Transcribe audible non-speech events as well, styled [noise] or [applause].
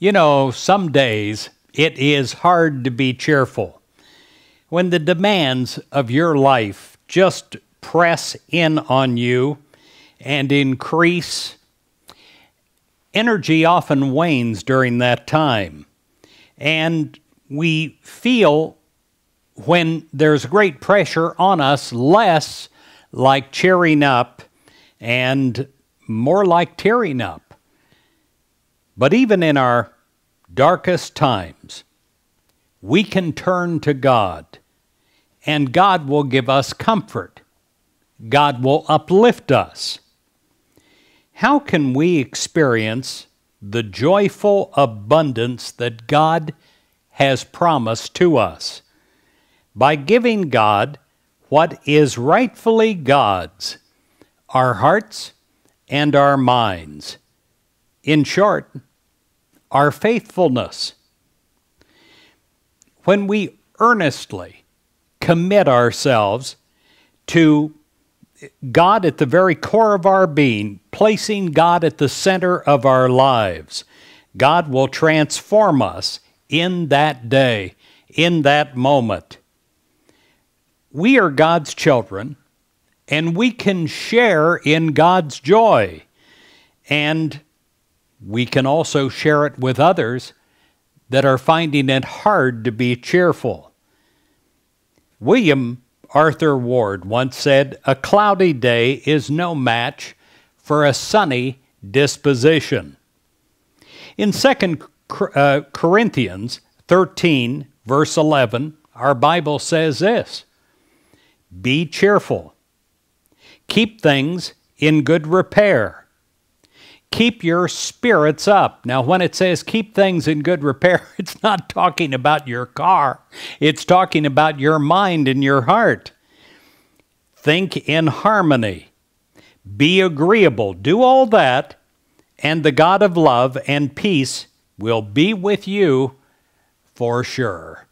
You know, some days it is hard to be cheerful. When the demands of your life just press in on you and increase, energy often wanes during that time. And we feel when there's great pressure on us less like cheering up and more like tearing up. But even in our darkest times, we can turn to God, and God will give us comfort. God will uplift us. How can we experience the joyful abundance that God has promised to us? By giving God what is rightfully God's, our hearts and our minds. In short, our faithfulness. When we earnestly commit ourselves to God at the very core of our being, placing God at the center of our lives, God will transform us in that day, in that moment. We are God's children, and we can share in God's joy. And we can also share it with others that are finding it hard to be cheerful. William Arthur Ward once said, A cloudy day is no match for a sunny disposition. In 2 uh, Corinthians 13, verse 11, our Bible says this Be cheerful, keep things in good repair keep your spirits up. Now, when it says keep things in good repair, [laughs] it's not talking about your car, it's talking about your mind and your heart. Think in harmony, be agreeable, do all that, and the God of love and peace will be with you for sure.